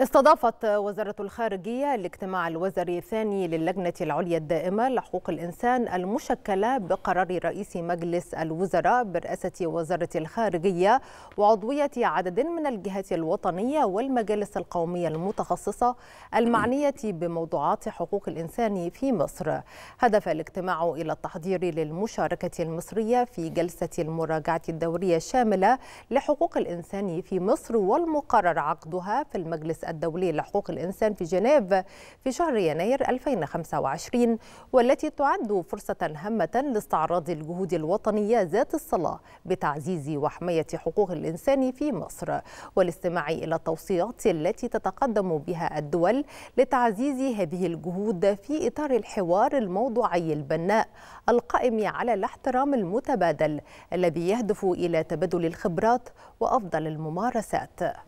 استضافت وزارة الخارجية الاجتماع الوزاري الثاني للجنة العليا الدائمة لحقوق الإنسان المشكلة بقرار رئيس مجلس الوزراء برئاسة وزارة الخارجية وعضوية عدد من الجهات الوطنية والمجالس القومية المتخصصة المعنية بموضوعات حقوق الإنسان في مصر. هدف الاجتماع إلى التحضير للمشاركة المصرية في جلسة المراجعة الدورية الشاملة لحقوق الإنسان في مصر والمقرر عقدها في المجلس الدولي لحقوق الإنسان في جنيف في شهر يناير 2025 والتي تعد فرصة هامة لاستعراض الجهود الوطنية ذات الصلاة بتعزيز وحماية حقوق الإنسان في مصر والاستماع إلى التوصيات التي تتقدم بها الدول لتعزيز هذه الجهود في إطار الحوار الموضوعي البناء القائم على الاحترام المتبادل الذي يهدف إلى تبادل الخبرات وأفضل الممارسات